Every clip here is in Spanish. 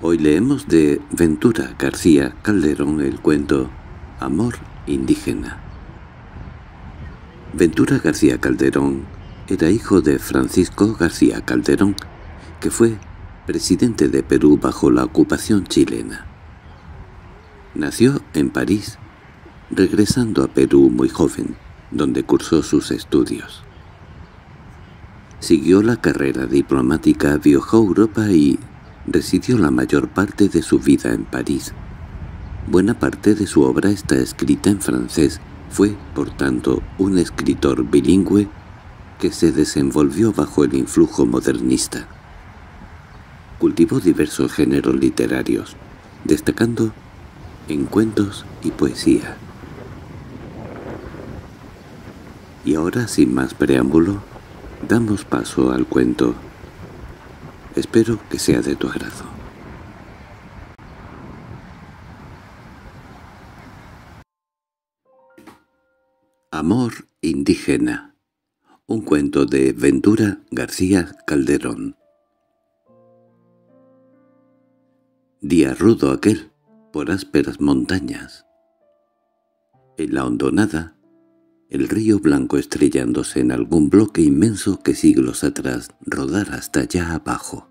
Hoy leemos de Ventura García Calderón el cuento Amor indígena. Ventura García Calderón era hijo de Francisco García Calderón, que fue presidente de Perú bajo la ocupación chilena. Nació en París, regresando a Perú muy joven, donde cursó sus estudios. Siguió la carrera diplomática, viajó a Europa y residió la mayor parte de su vida en París. Buena parte de su obra está escrita en francés, fue, por tanto, un escritor bilingüe que se desenvolvió bajo el influjo modernista. Cultivó diversos géneros literarios, destacando en cuentos y poesía. Y ahora, sin más preámbulo, damos paso al cuento Espero que sea de tu agrado. Amor indígena. Un cuento de Ventura García Calderón. Día rudo aquel, por ásperas montañas. En la hondonada, el río blanco estrellándose en algún bloque inmenso que siglos atrás rodara hasta allá abajo.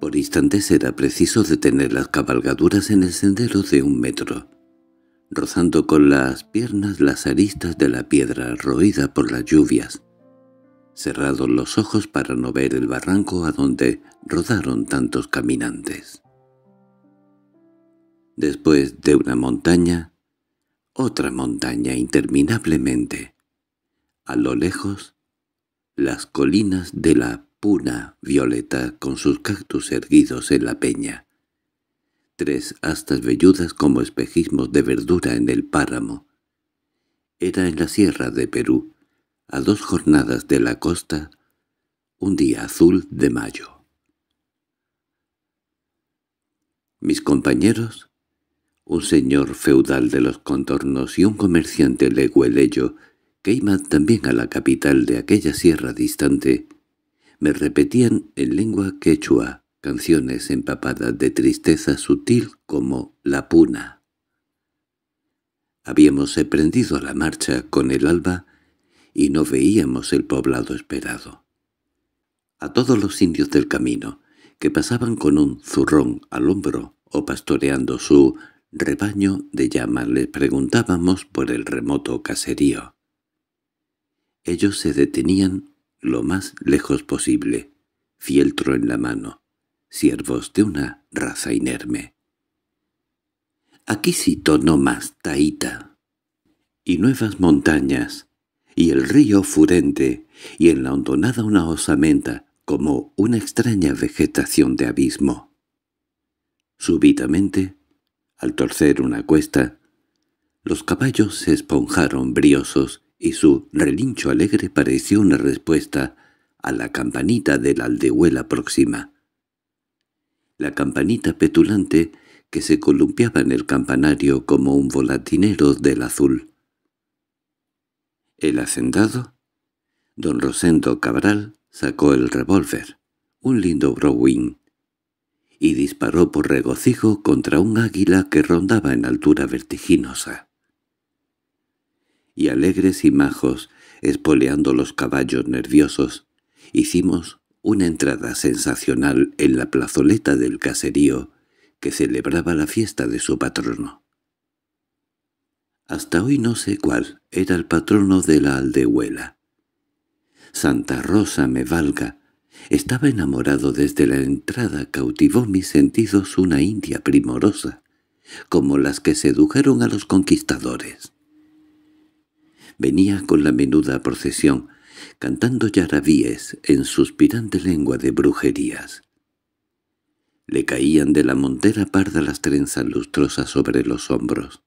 Por instantes era preciso detener las cabalgaduras en el sendero de un metro, rozando con las piernas las aristas de la piedra roída por las lluvias, cerrados los ojos para no ver el barranco a donde rodaron tantos caminantes. Después de una montaña, otra montaña interminablemente. A lo lejos, las colinas de la una violeta con sus cactus erguidos en la peña, tres astas velludas como espejismos de verdura en el páramo. Era en la sierra de Perú, a dos jornadas de la costa, un día azul de mayo. Mis compañeros, un señor feudal de los contornos y un comerciante leguelello, que iban también a la capital de aquella sierra distante, me repetían en lengua quechua canciones empapadas de tristeza sutil como la puna. Habíamos emprendido la marcha con el alba y no veíamos el poblado esperado. A todos los indios del camino, que pasaban con un zurrón al hombro o pastoreando su rebaño de llamas les preguntábamos por el remoto caserío. Ellos se detenían lo más lejos posible, fieltro en la mano, siervos de una raza inerme. Aquí sito no más Taíta, y nuevas montañas, y el río furente, y en la hondonada una osamenta, como una extraña vegetación de abismo. Súbitamente, al torcer una cuesta, los caballos se esponjaron briosos y su relincho alegre pareció una respuesta a la campanita de la aldehuela próxima. La campanita petulante que se columpiaba en el campanario como un volatinero del azul. El hacendado, don Rosendo Cabral, sacó el revólver, un lindo Browing, y disparó por regocijo contra un águila que rondaba en altura vertiginosa y alegres y majos, espoleando los caballos nerviosos, hicimos una entrada sensacional en la plazoleta del caserío que celebraba la fiesta de su patrono. Hasta hoy no sé cuál era el patrono de la aldehuela. Santa Rosa me valga. Estaba enamorado desde la entrada, cautivó mis sentidos una india primorosa, como las que sedujeron a los conquistadores venía con la menuda procesión, cantando yarabíes en suspirante lengua de brujerías. Le caían de la montera parda las trenzas lustrosas sobre los hombros.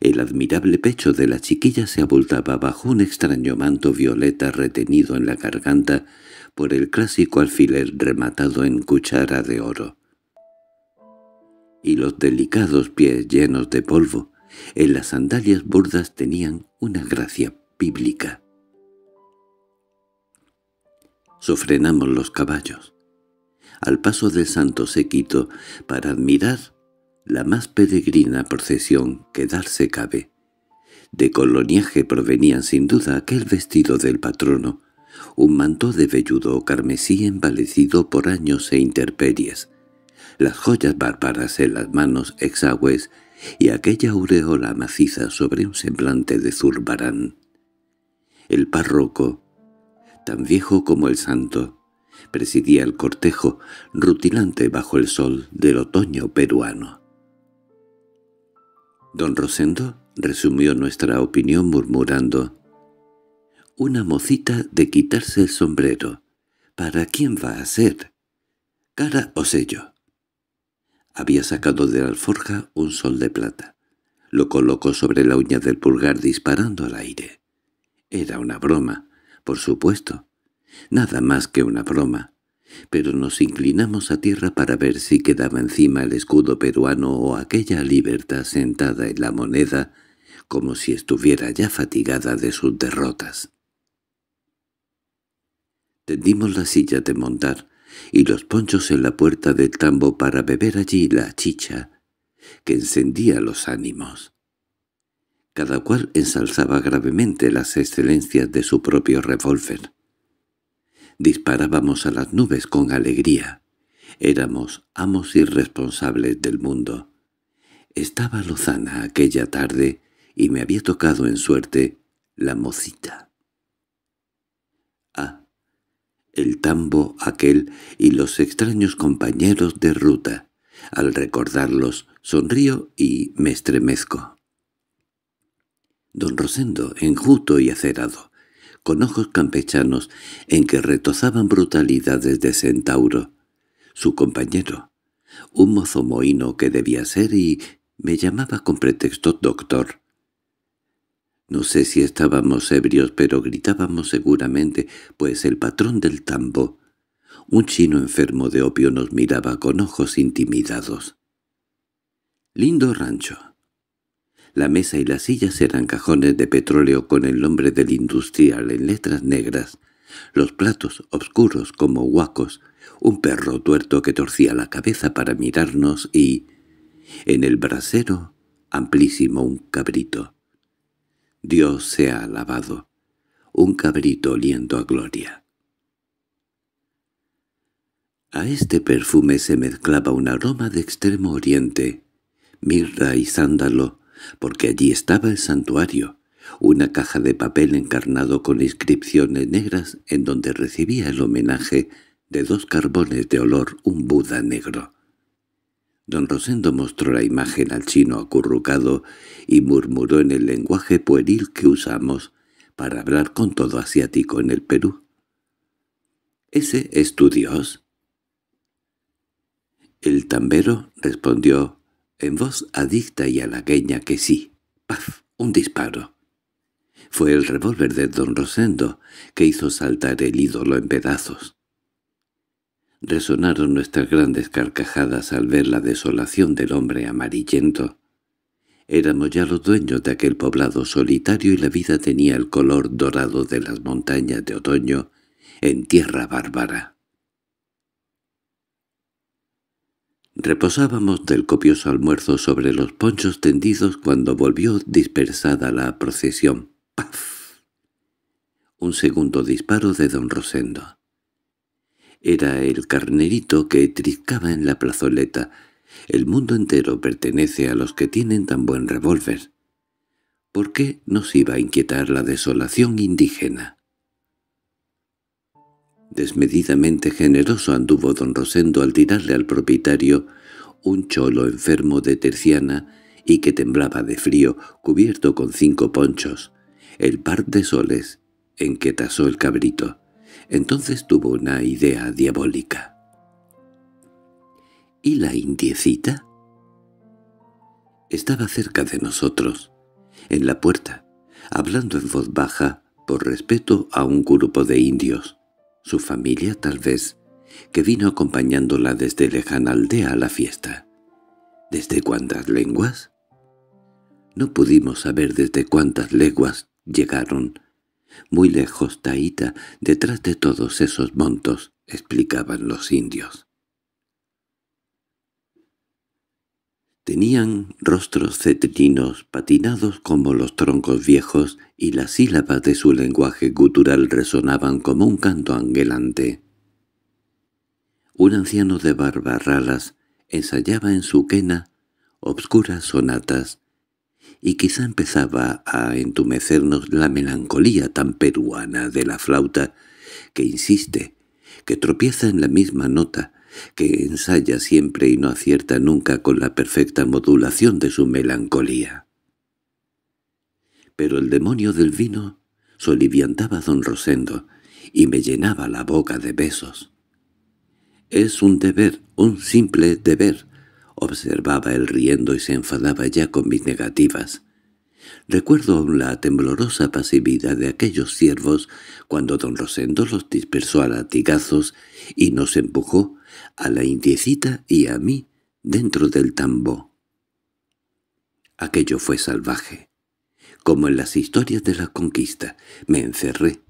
El admirable pecho de la chiquilla se abultaba bajo un extraño manto violeta retenido en la garganta por el clásico alfiler rematado en cuchara de oro. Y los delicados pies llenos de polvo en las sandalias burdas tenían una gracia bíblica. Sofrenamos los caballos. Al paso del santo se para admirar la más peregrina procesión que darse cabe. De coloniaje provenían sin duda aquel vestido del patrono, un manto de velludo o carmesí envalecido por años e interperies, las joyas bárbaras en las manos exagües y aquella aureola maciza sobre un semblante de zurbarán. El párroco, tan viejo como el santo, presidía el cortejo rutilante bajo el sol del otoño peruano. Don Rosendo resumió nuestra opinión murmurando «Una mocita de quitarse el sombrero. ¿Para quién va a ser? ¿Cara o sello?» Había sacado de la alforja un sol de plata. Lo colocó sobre la uña del pulgar disparando al aire. Era una broma, por supuesto. Nada más que una broma. Pero nos inclinamos a tierra para ver si quedaba encima el escudo peruano o aquella libertad sentada en la moneda, como si estuviera ya fatigada de sus derrotas. Tendimos la silla de montar, y los ponchos en la puerta del tambo para beber allí la chicha, que encendía los ánimos. Cada cual ensalzaba gravemente las excelencias de su propio revólver. Disparábamos a las nubes con alegría. Éramos amos irresponsables del mundo. Estaba lozana aquella tarde y me había tocado en suerte la mocita el tambo aquel y los extraños compañeros de ruta. Al recordarlos sonrío y me estremezco. Don Rosendo, enjuto y acerado, con ojos campechanos en que retozaban brutalidades de centauro. Su compañero, un mozo mohíno que debía ser y me llamaba con pretexto doctor. No sé si estábamos ebrios, pero gritábamos seguramente, pues el patrón del tambo, un chino enfermo de opio, nos miraba con ojos intimidados. Lindo rancho. La mesa y las sillas eran cajones de petróleo con el nombre del industrial en letras negras, los platos oscuros como huacos, un perro tuerto que torcía la cabeza para mirarnos y, en el brasero, amplísimo un cabrito. Dios sea alabado. Un cabrito oliendo a gloria. A este perfume se mezclaba un aroma de extremo oriente, mirra y sándalo, porque allí estaba el santuario, una caja de papel encarnado con inscripciones negras en donde recibía el homenaje de dos carbones de olor un Buda negro. Don Rosendo mostró la imagen al chino acurrucado y murmuró en el lenguaje pueril que usamos para hablar con todo asiático en el Perú. —¿Ese es tu Dios? El tambero respondió en voz adicta y halagueña que sí. ¡Paf! Un disparo. Fue el revólver de don Rosendo que hizo saltar el ídolo en pedazos. Resonaron nuestras grandes carcajadas al ver la desolación del hombre amarillento. Éramos ya los dueños de aquel poblado solitario y la vida tenía el color dorado de las montañas de otoño en tierra bárbara. Reposábamos del copioso almuerzo sobre los ponchos tendidos cuando volvió dispersada la procesión. ¡Paf! Un segundo disparo de don Rosendo. Era el carnerito que triscaba en la plazoleta. El mundo entero pertenece a los que tienen tan buen revólver. ¿Por qué nos iba a inquietar la desolación indígena? Desmedidamente generoso anduvo don Rosendo al tirarle al propietario, un cholo enfermo de terciana y que temblaba de frío, cubierto con cinco ponchos, el par de soles en que tasó el cabrito. Entonces tuvo una idea diabólica. —¿Y la indiecita? Estaba cerca de nosotros, en la puerta, hablando en voz baja por respeto a un grupo de indios, su familia tal vez, que vino acompañándola desde lejana aldea a la fiesta. ¿Desde cuántas lenguas? No pudimos saber desde cuántas leguas llegaron, muy lejos, Taíta, detrás de todos esos montos, explicaban los indios. Tenían rostros cetrinos patinados como los troncos viejos y las sílabas de su lenguaje gutural resonaban como un canto angelante. Un anciano de barba ralas ensayaba en su quena obscuras sonatas y quizá empezaba a entumecernos la melancolía tan peruana de la flauta, que insiste, que tropieza en la misma nota, que ensaya siempre y no acierta nunca con la perfecta modulación de su melancolía. Pero el demonio del vino soliviantaba a don Rosendo y me llenaba la boca de besos. «Es un deber, un simple deber», Observaba el riendo y se enfadaba ya con mis negativas. Recuerdo aún la temblorosa pasividad de aquellos siervos cuando don Rosendo los dispersó a latigazos y nos empujó a la indiecita y a mí dentro del tambo. Aquello fue salvaje. Como en las historias de la conquista, me encerré.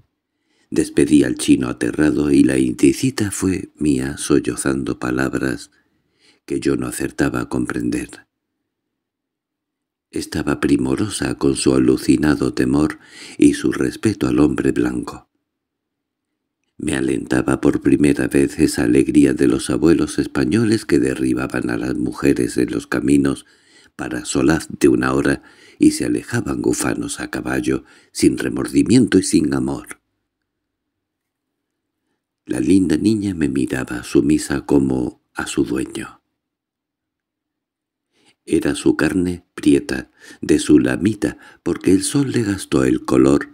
Despedí al chino aterrado y la indiecita fue mía sollozando palabras que yo no acertaba a comprender. Estaba primorosa con su alucinado temor y su respeto al hombre blanco. Me alentaba por primera vez esa alegría de los abuelos españoles que derribaban a las mujeres en los caminos para solaz de una hora y se alejaban gufanos a caballo, sin remordimiento y sin amor. La linda niña me miraba sumisa como a su dueño. Era su carne prieta, de su lamita, porque el sol le gastó el color,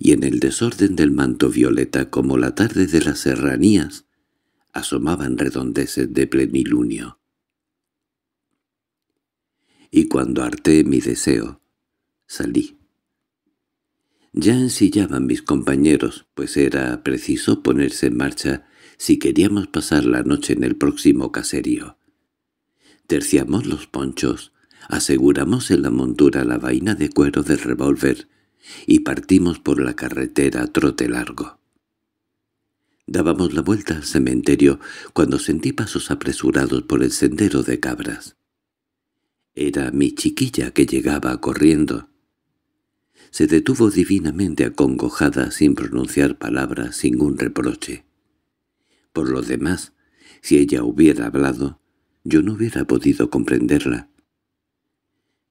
y en el desorden del manto violeta como la tarde de las serranías, asomaban redondeces de plenilunio. Y cuando harté mi deseo, salí. Ya ensillaban mis compañeros, pues era preciso ponerse en marcha si queríamos pasar la noche en el próximo caserío terciamos los ponchos, aseguramos en la montura la vaina de cuero del revólver y partimos por la carretera a trote largo. Dábamos la vuelta al cementerio cuando sentí pasos apresurados por el sendero de cabras. Era mi chiquilla que llegaba corriendo. Se detuvo divinamente acongojada sin pronunciar palabra, sin un reproche. Por lo demás, si ella hubiera hablado, yo no hubiera podido comprenderla.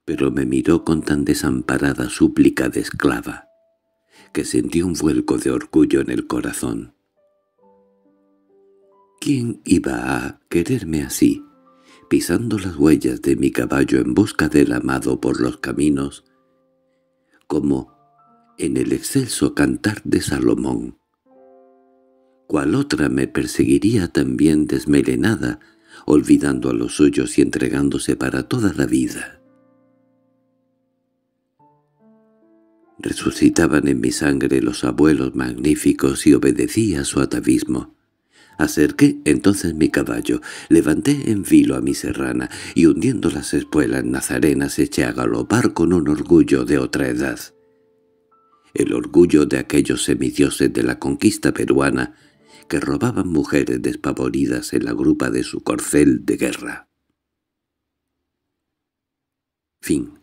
Pero me miró con tan desamparada súplica de esclava, que sentí un vuelco de orgullo en el corazón. ¿Quién iba a quererme así, pisando las huellas de mi caballo en busca del amado por los caminos, como en el excelso cantar de Salomón? ¿Cuál otra me perseguiría también desmelenada, olvidando a los suyos y entregándose para toda la vida. Resucitaban en mi sangre los abuelos magníficos y obedecía a su atavismo. Acerqué entonces mi caballo, levanté en filo a mi serrana y hundiendo las espuelas nazarenas eché a galopar con un orgullo de otra edad. El orgullo de aquellos semidioses de la conquista peruana que robaban mujeres despavoridas en la grupa de su corcel de guerra. Fin